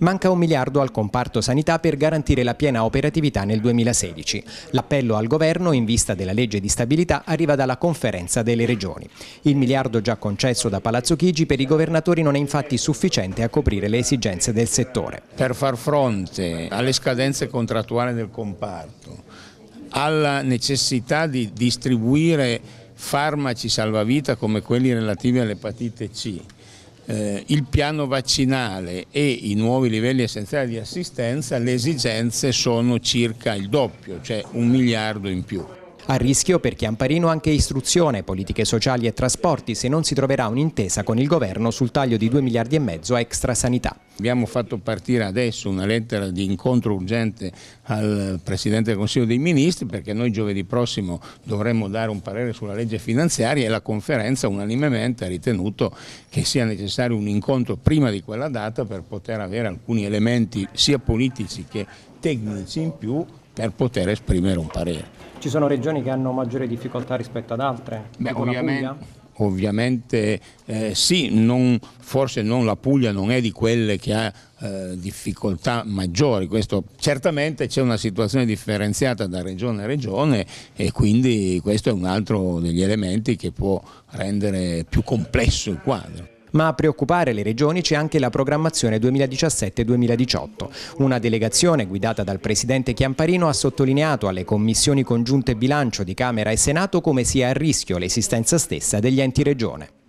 Manca un miliardo al comparto sanità per garantire la piena operatività nel 2016. L'appello al governo in vista della legge di stabilità arriva dalla conferenza delle regioni. Il miliardo già concesso da Palazzo Chigi per i governatori non è infatti sufficiente a coprire le esigenze del settore. Per far fronte alle scadenze contrattuali del comparto, alla necessità di distribuire farmaci salvavita come quelli relativi all'epatite C, eh, il piano vaccinale e i nuovi livelli essenziali di assistenza, le esigenze sono circa il doppio, cioè un miliardo in più. A rischio per Chiamparino anche istruzione, politiche sociali e trasporti se non si troverà un'intesa con il governo sul taglio di 2 miliardi e mezzo a extra sanità. Abbiamo fatto partire adesso una lettera di incontro urgente al Presidente del Consiglio dei Ministri perché noi giovedì prossimo dovremmo dare un parere sulla legge finanziaria e la conferenza unanimemente ha ritenuto che sia necessario un incontro prima di quella data per poter avere alcuni elementi sia politici che tecnici in più per poter esprimere un parere. Ci sono regioni che hanno maggiore difficoltà rispetto ad altre? Beh, ovviamente, ovviamente eh, sì, non, forse non la Puglia non è di quelle che ha eh, difficoltà maggiori, Questo, certamente c'è una situazione differenziata da regione a regione e quindi questo è un altro degli elementi che può rendere più complesso il quadro. Ma a preoccupare le regioni c'è anche la programmazione 2017-2018. Una delegazione guidata dal presidente Chiamparino ha sottolineato alle commissioni congiunte bilancio di Camera e Senato come sia a rischio l'esistenza stessa degli enti regione.